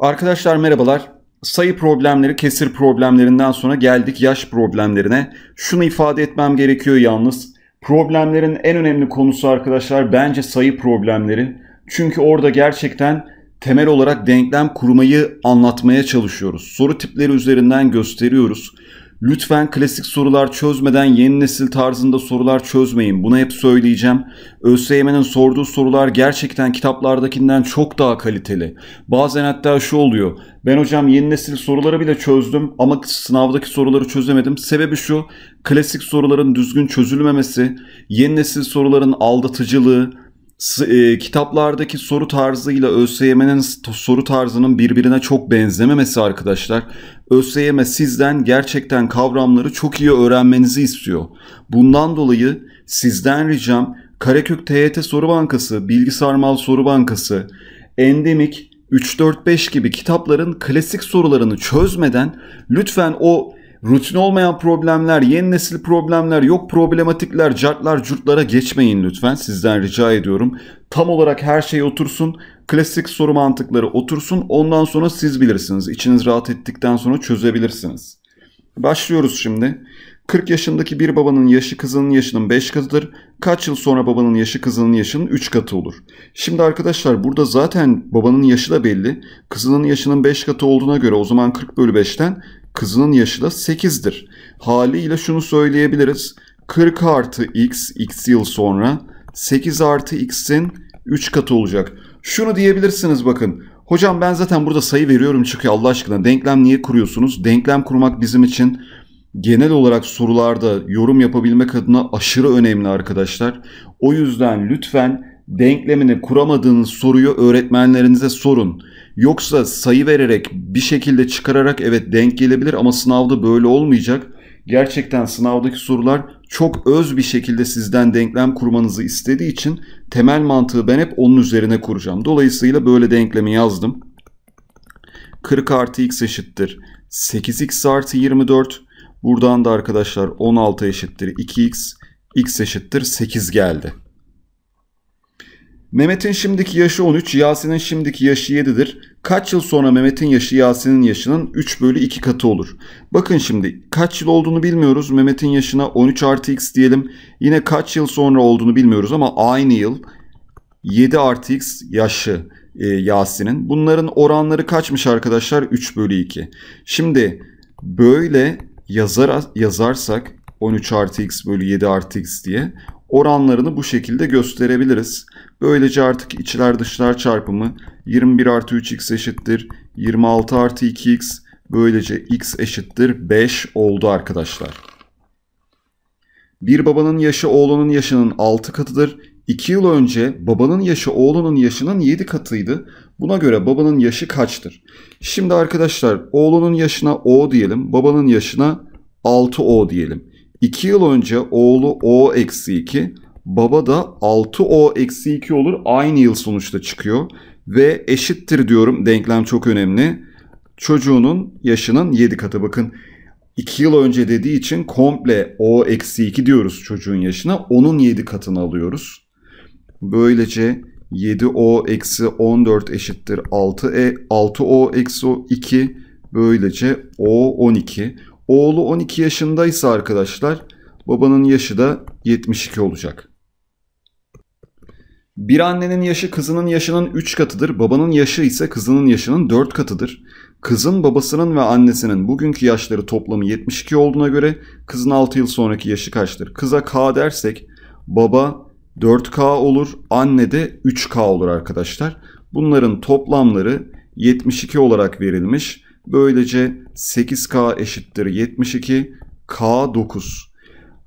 Arkadaşlar merhabalar. Sayı problemleri kesir problemlerinden sonra geldik yaş problemlerine. Şunu ifade etmem gerekiyor yalnız. Problemlerin en önemli konusu arkadaşlar bence sayı problemleri. Çünkü orada gerçekten temel olarak denklem kurmayı anlatmaya çalışıyoruz. Soru tipleri üzerinden gösteriyoruz. Lütfen klasik sorular çözmeden yeni nesil tarzında sorular çözmeyin. Bunu hep söyleyeceğim. ÖSYM'nin sorduğu sorular gerçekten kitaplardakinden çok daha kaliteli. Bazen hatta şu oluyor. Ben hocam yeni nesil soruları bile çözdüm ama sınavdaki soruları çözemedim. Sebebi şu. Klasik soruların düzgün çözülmemesi, yeni nesil soruların aldatıcılığı, e, kitaplardaki soru tarzıyla ÖSYM'nin soru tarzının birbirine çok benzememesi arkadaşlar. ÖSYM sizden gerçekten kavramları çok iyi öğrenmenizi istiyor. Bundan dolayı sizden ricam Karekök TYT Soru Bankası, Bilgisarmal Soru Bankası, Endemik 3-4-5 gibi kitapların klasik sorularını çözmeden lütfen o rutin olmayan problemler, yeni nesil problemler, yok problematikler, cartlar, curtlara geçmeyin lütfen. Sizden rica ediyorum. Tam olarak her şey otursun. Klasik soru mantıkları otursun. Ondan sonra siz bilirsiniz. İçiniz rahat ettikten sonra çözebilirsiniz. Başlıyoruz şimdi. 40 yaşındaki bir babanın yaşı kızının yaşının 5 katıdır. Kaç yıl sonra babanın yaşı kızının yaşının 3 katı olur. Şimdi arkadaşlar burada zaten babanın yaşı da belli. Kızının yaşının 5 katı olduğuna göre o zaman 40 bölü 5'ten kızının yaşı da 8'dir. Haliyle şunu söyleyebiliriz. 40 artı x, x yıl sonra 8 artı x'in 3 katı olacak. Şunu diyebilirsiniz bakın. Hocam ben zaten burada sayı veriyorum çünkü Allah aşkına. Denklem niye kuruyorsunuz? Denklem kurmak bizim için genel olarak sorularda yorum yapabilmek adına aşırı önemli arkadaşlar. O yüzden lütfen denklemini kuramadığınız soruyu öğretmenlerinize sorun. Yoksa sayı vererek bir şekilde çıkararak evet denk gelebilir ama sınavda böyle olmayacak. Gerçekten sınavdaki sorular çok öz bir şekilde sizden denklem kurmanızı istediği için temel mantığı ben hep onun üzerine kuracağım. Dolayısıyla böyle denklemi yazdım. 40 artı x eşittir 8x artı 24 Buradan da arkadaşlar 16 eşittir 2x, x eşittir 8 geldi. Mehmet'in şimdiki yaşı 13, Yasin'in şimdiki yaşı 7'dir. Kaç yıl sonra Mehmet'in yaşı Yasin'in yaşının 3 bölü 2 katı olur. Bakın şimdi kaç yıl olduğunu bilmiyoruz. Mehmet'in yaşına 13 artı x diyelim. Yine kaç yıl sonra olduğunu bilmiyoruz ama aynı yıl 7 artı x yaşı e, Yasin'in. Bunların oranları kaçmış arkadaşlar? 3 bölü 2. Şimdi böyle yazar, yazarsak 13 artı x bölü 7 artı x diye oranlarını bu şekilde gösterebiliriz. Böylece artık içler dışlar çarpımı 21 artı 3x eşittir 26 artı 2x böylece x eşittir 5 oldu arkadaşlar. Bir babanın yaşı oğlunun yaşının 6 katıdır. 2 yıl önce babanın yaşı oğlunun yaşının 7 katıydı. Buna göre babanın yaşı kaçtır? Şimdi arkadaşlar oğlunun yaşına O diyelim. Babanın yaşına 6O diyelim. 2 yıl önce oğlu O eksi 2. Baba da 6O eksi 2 olur. Aynı yıl sonuçta çıkıyor. Ve eşittir diyorum. Denklem çok önemli. Çocuğunun yaşının 7 katı. Bakın 2 yıl önce dediği için komple O eksi 2 diyoruz çocuğun yaşına. Onun 7 katını alıyoruz. Böylece 7O eksi 14 eşittir 6E. 6O eksi 2 böylece O 12. Oğlu 12 yaşındaysa arkadaşlar babanın yaşı da 72 olacak. Bir annenin yaşı kızının yaşının 3 katıdır. Babanın yaşı ise kızının yaşının 4 katıdır. Kızın babasının ve annesinin bugünkü yaşları toplamı 72 olduğuna göre kızın 6 yıl sonraki yaşı kaçtır? Kıza K dersek baba 4K olur. Anne de 3K olur arkadaşlar. Bunların toplamları 72 olarak verilmiş. Böylece 8K eşittir 72. K 9.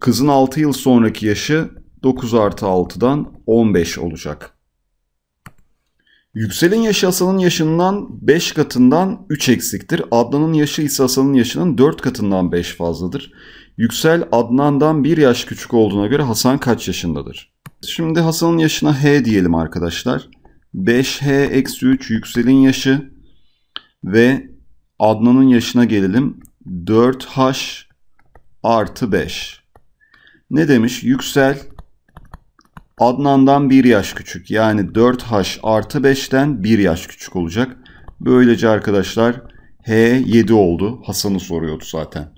Kızın 6 yıl sonraki yaşı 9 artı 6'dan 15 olacak. Yüksel'in yaşı Hasan'ın yaşından 5 katından 3 eksiktir. Adnan'ın yaşı ise Hasan'ın yaşının 4 katından 5 fazladır. Yüksel Adnan'dan 1 yaş küçük olduğuna göre Hasan kaç yaşındadır? Şimdi Hasan'ın yaşına H diyelim arkadaşlar. 5H-3 Yüksel'in yaşı ve Adnan'ın yaşına gelelim. 4H artı 5. Ne demiş? Yüksel Adnan'dan 1 yaş küçük. Yani 4H artı 5'ten 1 yaş küçük olacak. Böylece arkadaşlar H 7 oldu. Hasan'ı soruyordu zaten.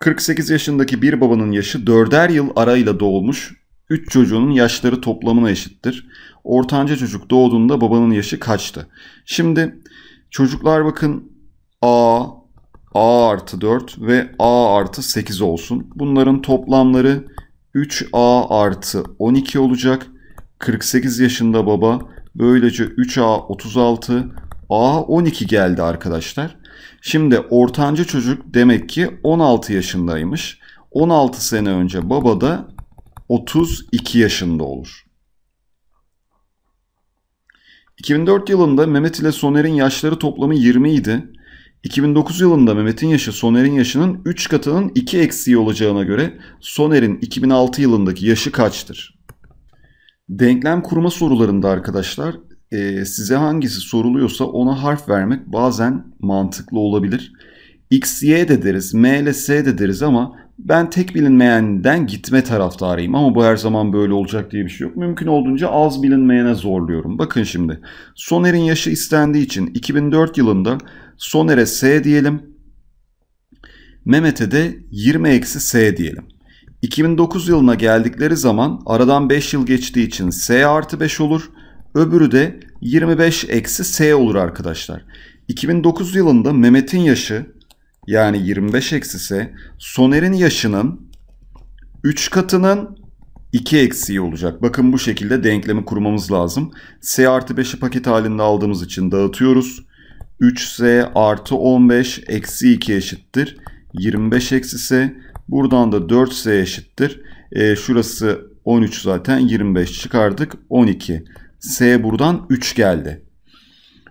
48 yaşındaki bir babanın yaşı 4'er yıl arayla doğulmuş 3 çocuğunun yaşları toplamına eşittir. Ortanca çocuk doğduğunda babanın yaşı kaçtı? Şimdi çocuklar bakın A, A artı 4 ve A artı 8 olsun. Bunların toplamları 3A artı 12 olacak. 48 yaşında baba. Böylece 3A 36, A 12 geldi arkadaşlar. Şimdi ortanca çocuk demek ki 16 yaşındaymış. 16 sene önce baba da 32 yaşında olur. 2004 yılında Mehmet ile Soner'in yaşları toplamı 20 idi. 2009 yılında Mehmet'in yaşı Soner'in yaşının 3 katının 2 eksiği olacağına göre Soner'in 2006 yılındaki yaşı kaçtır? Denklem kurma sorularında arkadaşlar e, size hangisi soruluyorsa ona harf vermek bazen mantıklı olabilir. X, Y de deriz, M ile S de deriz ama ben tek bilinmeyenden gitme taraftarıyım ama bu her zaman böyle olacak diye bir şey yok. Mümkün olduğunca az bilinmeyene zorluyorum. Bakın şimdi Soner'in yaşı istendiği için 2004 yılında Soner'e S diyelim. Mehmet'e de 20-S diyelim. 2009 yılına geldikleri zaman aradan 5 yıl geçtiği için S artı 5 olur. Öbürü de 25-S olur arkadaşlar. 2009 yılında Mehmet'in yaşı yani 25 eksisi Soner'in yaşının 3 katının 2 eksiği olacak. Bakın bu şekilde denklemi kurmamız lazım. S artı 5'i paket halinde aldığımız için dağıtıyoruz. 3S artı 15 eksi 2 eşittir. 25 eksi S. Buradan da 4S eşittir. E, şurası 13 zaten 25 çıkardık. 12. S buradan 3 geldi.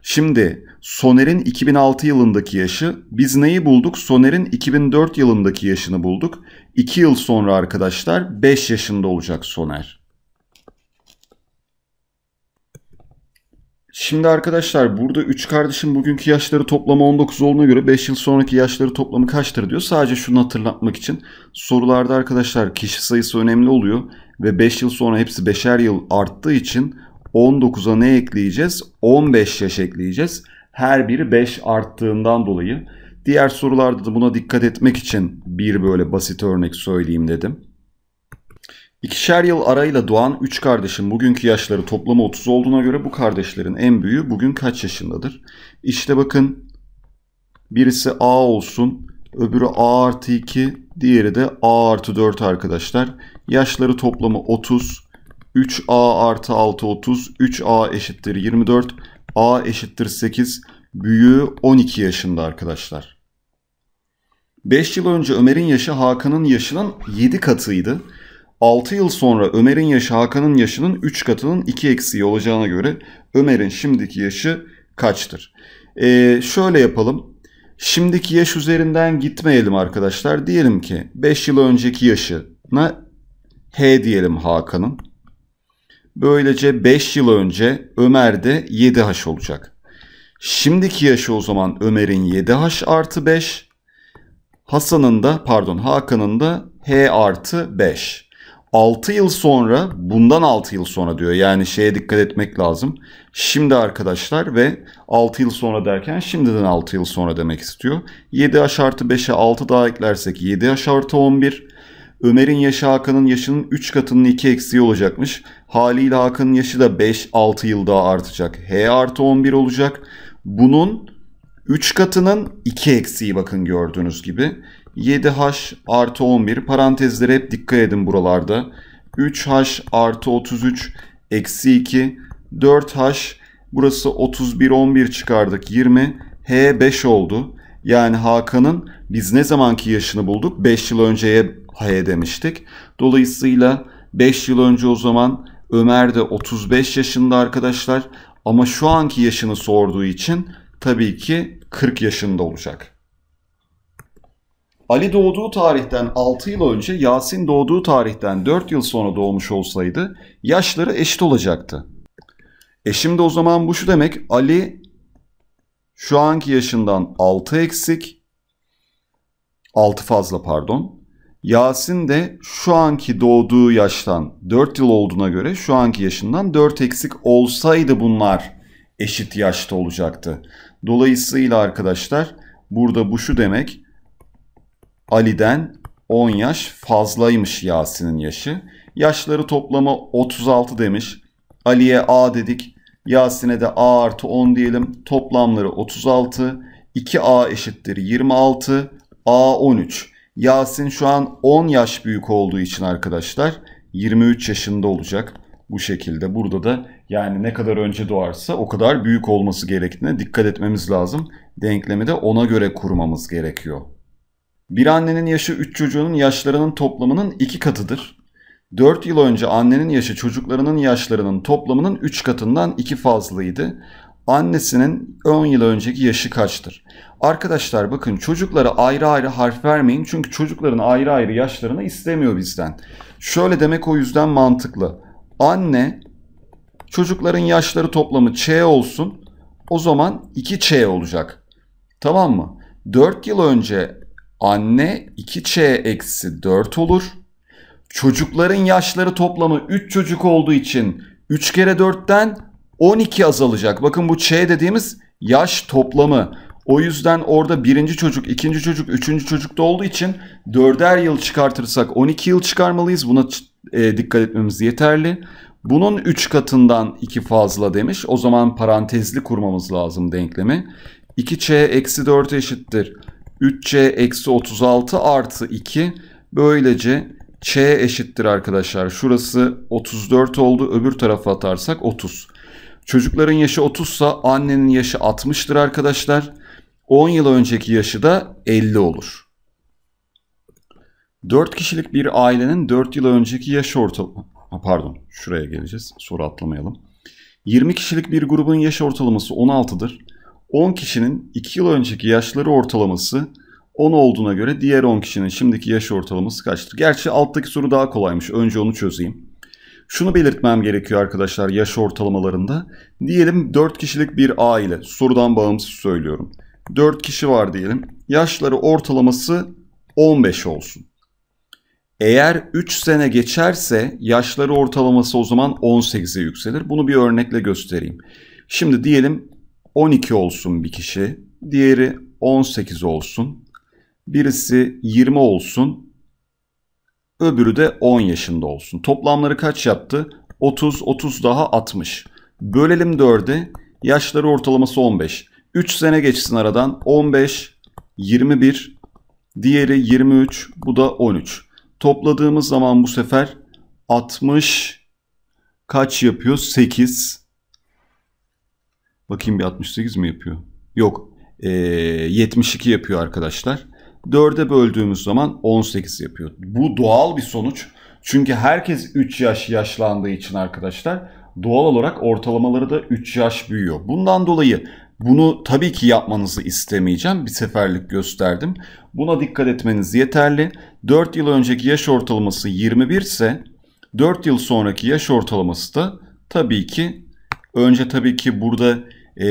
Şimdi Soner'in 2006 yılındaki yaşı, biz neyi bulduk? Soner'in 2004 yılındaki yaşını bulduk. 2 yıl sonra arkadaşlar 5 yaşında olacak Soner. Şimdi arkadaşlar burada 3 kardeşin bugünkü yaşları toplamı 19 olduğuna göre 5 yıl sonraki yaşları toplamı kaçtır diyor. Sadece şunu hatırlatmak için sorularda arkadaşlar kişi sayısı önemli oluyor ve 5 yıl sonra hepsi 5'er yıl arttığı için 19'a ne ekleyeceğiz? 15 yaş ekleyeceğiz. Her biri 5 arttığından dolayı. Diğer sorularda da buna dikkat etmek için bir böyle basit örnek söyleyeyim dedim. İkişer yıl arayla doğan 3 kardeşin bugünkü yaşları toplamı 30 olduğuna göre bu kardeşlerin en büyüğü bugün kaç yaşındadır? İşte bakın birisi A olsun, öbürü A artı 2, diğeri de A artı 4 arkadaşlar. Yaşları toplamı 30. 3a artı 6 30. 3a eşittir 24. a eşittir 8. Büyüğü 12 yaşında arkadaşlar. 5 yıl önce Ömer'in yaşı Hakan'ın yaşının 7 katıydı. 6 yıl sonra Ömer'in yaşı Hakan'ın yaşının 3 katının 2 eksiği olacağına göre Ömer'in şimdiki yaşı kaçtır? Ee, şöyle yapalım. Şimdiki yaş üzerinden gitmeyelim arkadaşlar. Diyelim ki 5 yıl önceki yaşına H diyelim Hakan'ın. Böylece 5 yıl önce Ömer de 7H olacak. Şimdiki yaşı o zaman Ömer'in 7H artı 5. Hasan'ın da pardon Hakan'ın da H artı 5. 6 yıl sonra bundan 6 yıl sonra diyor. Yani şeye dikkat etmek lazım. Şimdi arkadaşlar ve 6 yıl sonra derken şimdiden 6 yıl sonra demek istiyor. 7 yaş artı 5'e 6 daha eklersek 7 yaş artı 11. Ömer'in yaşı Hakan'ın yaşının 3 katının 2 eksiği olacakmış. Haliyle Hakan'ın yaşı da 5-6 yıl daha artacak. H artı 11 olacak. Bunun 3 katının 2 eksiği bakın gördüğünüz gibi. 7H artı 11 parantezlere hep dikkat edin buralarda. 3H artı 33 eksi 2 4H burası 31 11 çıkardık 20 H 5 oldu. Yani Hakan'ın biz ne zamanki yaşını bulduk? 5 yıl önceye pay demiştik. Dolayısıyla 5 yıl önce o zaman Ömer de 35 yaşında arkadaşlar ama şu anki yaşını sorduğu için tabii ki 40 yaşında olacak. Ali doğduğu tarihten 6 yıl önce Yasin doğduğu tarihten 4 yıl sonra doğmuş olsaydı yaşları eşit olacaktı. E şimdi o zaman bu şu demek Ali şu anki yaşından 6 eksik 6 fazla pardon. Yasin de şu anki doğduğu yaştan 4 yıl olduğuna göre şu anki yaşından 4 eksik olsaydı bunlar eşit yaşta olacaktı. Dolayısıyla arkadaşlar burada bu şu demek Ali'den 10 yaş fazlaymış Yasin'in yaşı. Yaşları toplamı 36 demiş. Ali'ye A dedik. Yasin'e de A artı 10 diyelim. Toplamları 36. 2A eşittir 26. A 13. Yasin şu an 10 yaş büyük olduğu için arkadaşlar 23 yaşında olacak bu şekilde. Burada da yani ne kadar önce doğarsa o kadar büyük olması gerektiğine dikkat etmemiz lazım. Denklemi de ona göre kurmamız gerekiyor. Bir annenin yaşı 3 çocuğunun yaşlarının toplamının 2 katıdır. 4 yıl önce annenin yaşı çocuklarının yaşlarının toplamının 3 katından 2 fazlaydı annesinin 10 yıl önceki yaşı kaçtır? Arkadaşlar bakın çocuklara ayrı ayrı harf vermeyin çünkü çocukların ayrı ayrı yaşlarını istemiyor bizden. Şöyle demek o yüzden mantıklı. Anne çocukların yaşları toplamı Ç olsun. O zaman 2 Ç olacak. Tamam mı? 4 yıl önce anne 2 Ç eksi 4 olur. Çocukların yaşları toplamı 3 çocuk olduğu için 3 kere 4'ten 12 azalacak. Bakın bu Ç dediğimiz yaş toplamı. O yüzden orada birinci çocuk, ikinci çocuk, üçüncü çocuk da olduğu için dörder yıl çıkartırsak 12 yıl çıkarmalıyız. Buna e, dikkat etmemiz yeterli. Bunun 3 katından 2 fazla demiş. O zaman parantezli kurmamız lazım denklemi. 2C eksi 4 eşittir. 3C eksi 36 artı 2. Böylece C eşittir arkadaşlar. Şurası 34 oldu. Öbür tarafa atarsak 30. Çocukların yaşı 30 sa annenin yaşı 60'tır arkadaşlar. 10 yıl önceki yaşı da 50 olur. 4 kişilik bir ailenin 4 yıl önceki yaş ortalama... Pardon şuraya geleceğiz soru atlamayalım. 20 kişilik bir grubun yaş ortalaması 16'dır. 10 kişinin 2 yıl önceki yaşları ortalaması 10 olduğuna göre diğer 10 kişinin şimdiki yaş ortalaması kaçtır? Gerçi alttaki soru daha kolaymış. Önce onu çözeyim. Şunu belirtmem gerekiyor arkadaşlar yaş ortalamalarında. Diyelim 4 kişilik bir aile. Sorudan bağımsız söylüyorum. 4 kişi var diyelim. Yaşları ortalaması 15 olsun. Eğer 3 sene geçerse yaşları ortalaması o zaman 18'e yükselir. Bunu bir örnekle göstereyim. Şimdi diyelim 12 olsun bir kişi, diğeri 18 olsun, birisi 20 olsun, Öbürü de 10 yaşında olsun. Toplamları kaç yaptı? 30, 30 daha 60. Bölelim 4'e. Yaşları ortalaması 15. 3 sene geçsin aradan. 15, 21, diğeri 23, bu da 13. Topladığımız zaman bu sefer 60 kaç yapıyor? 8. Bakayım bir 68 mi yapıyor? Yok. Ee, 72 yapıyor arkadaşlar. 4'e böldüğümüz zaman 18 yapıyor. Bu doğal bir sonuç. Çünkü herkes 3 yaş yaşlandığı için arkadaşlar doğal olarak ortalamaları da 3 yaş büyüyor. Bundan dolayı bunu tabii ki yapmanızı istemeyeceğim. Bir seferlik gösterdim. Buna dikkat etmeniz yeterli. 4 yıl önceki yaş ortalaması 21 ise 4 yıl sonraki yaş ortalaması da tabii ki önce tabii ki burada e,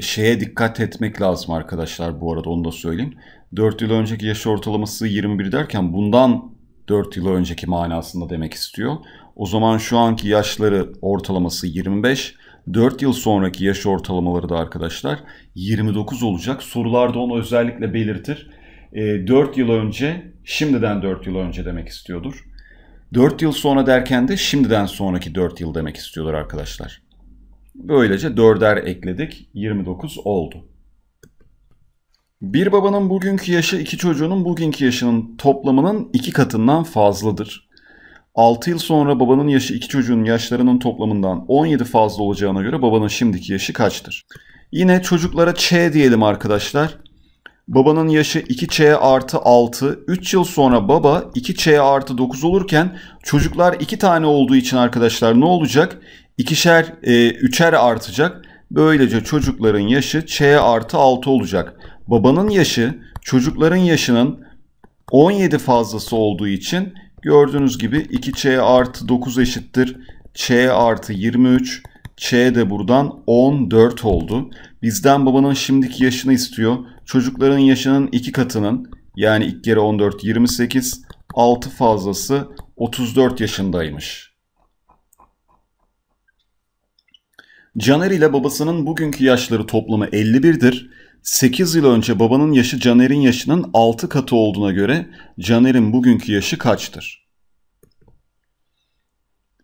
şeye dikkat etmek lazım arkadaşlar bu arada onu da söyleyeyim. 4 yıl önceki yaş ortalaması 21 derken bundan 4 yıl önceki manasında demek istiyor. O zaman şu anki yaşları ortalaması 25. 4 yıl sonraki yaş ortalamaları da arkadaşlar 29 olacak. Sorularda onu özellikle belirtir. 4 ee, yıl önce, şimdiden 4 yıl önce demek istiyordur. 4 yıl sonra derken de şimdiden sonraki 4 yıl demek istiyorlar arkadaşlar. Böylece 4'er ekledik. 29 oldu. Bir babanın bugünkü yaşı iki çocuğunun bugünkü yaşının toplamının iki katından fazladır. 6 yıl sonra babanın yaşı iki çocuğun yaşlarının toplamından 17 fazla olacağına göre babanın şimdiki yaşı kaçtır? Yine çocuklara Ç diyelim arkadaşlar. Babanın yaşı 2Ç artı 6, 3 yıl sonra baba 2Ç artı 9 olurken çocuklar 2 tane olduğu için arkadaşlar ne olacak? 2'şer, e, artacak. Böylece çocukların yaşı Ç artı 6 olacak babanın yaşı çocukların yaşının 17 fazlası olduğu için gördüğünüz gibi 2ç artı 9 eşittir. ç artı 23. ç de buradan 14 oldu. Bizden babanın şimdiki yaşını istiyor. Çocukların yaşının 2 katının yani 2 kere 14 28. 6 fazlası 34 yaşındaymış. Caner ile babasının bugünkü yaşları toplamı 51'dir. 8 yıl önce babanın yaşı Caner'in yaşının 6 katı olduğuna göre Caner'in bugünkü yaşı kaçtır?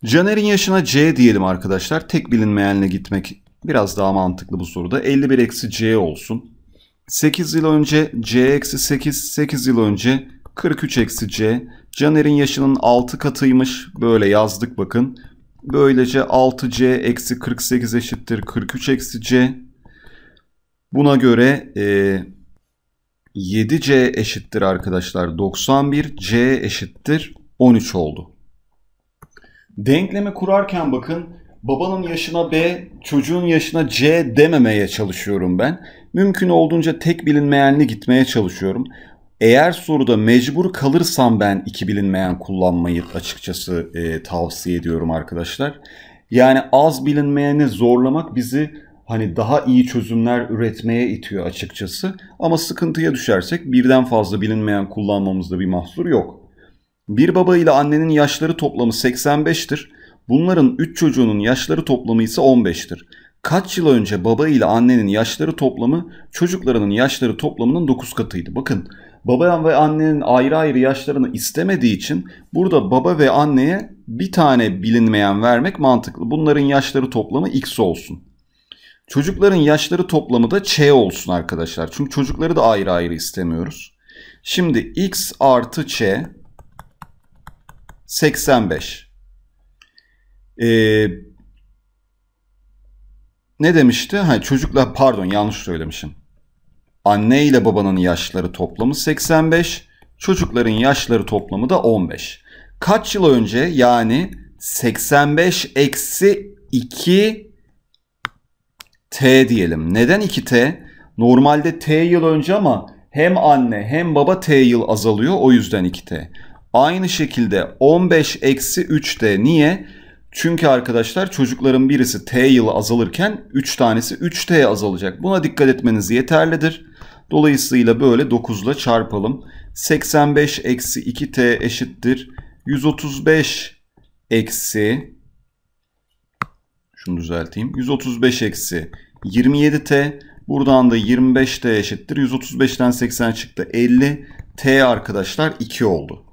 Caner'in yaşına C diyelim arkadaşlar. Tek bilinmeyenle gitmek biraz daha mantıklı bu soruda. 51 eksi C olsun. 8 yıl önce C eksi 8, 8 yıl önce 43 eksi C. Caner'in yaşının 6 katıymış. Böyle yazdık bakın. Böylece 6C eksi 48 eşittir 43 eksi C. Buna göre e, 7C eşittir arkadaşlar 91, C eşittir 13 oldu. Denklemi kurarken bakın babanın yaşına B, çocuğun yaşına C dememeye çalışıyorum ben. Mümkün olduğunca tek bilinmeyenli gitmeye çalışıyorum. Eğer soruda mecbur kalırsam ben iki bilinmeyen kullanmayı açıkçası e, tavsiye ediyorum arkadaşlar. Yani az bilinmeyeni zorlamak bizi hani daha iyi çözümler üretmeye itiyor açıkçası. Ama sıkıntıya düşersek birden fazla bilinmeyen kullanmamızda bir mahsur yok. Bir baba ile annenin yaşları toplamı 85'tir. Bunların 3 çocuğunun yaşları toplamı ise 15'tir. Kaç yıl önce baba ile annenin yaşları toplamı çocuklarının yaşları toplamının 9 katıydı. Bakın baba ve annenin ayrı ayrı yaşlarını istemediği için burada baba ve anneye bir tane bilinmeyen vermek mantıklı. Bunların yaşları toplamı x olsun. Çocukların yaşları toplamı da ç olsun arkadaşlar. Çünkü çocukları da ayrı ayrı istemiyoruz. Şimdi x artı ç 85. Ee, ne demişti? Ha, çocuklar pardon yanlış söylemişim. Anne ile babanın yaşları toplamı 85. Çocukların yaşları toplamı da 15. Kaç yıl önce yani 85 eksi 2 T diyelim. Neden 2T? Normalde T yıl önce ama hem anne hem baba T yıl azalıyor o yüzden 2T. Aynı şekilde 15 eksi 3T niye? Çünkü arkadaşlar çocukların birisi T yılı azalırken 3 tanesi 3T azalacak. Buna dikkat etmeniz yeterlidir. Dolayısıyla böyle 9 ile çarpalım. 85 eksi 2T eşittir. 135 eksi şunu düzelteyim. 135 eksi 27t. Buradan da 25t eşittir. 135'ten 80 çıktı. 50t arkadaşlar 2 oldu.